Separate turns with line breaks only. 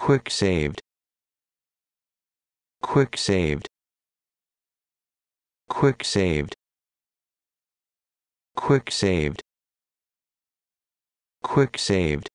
Quick saved. Quick saved. Quick saved. Quick saved. Quick saved.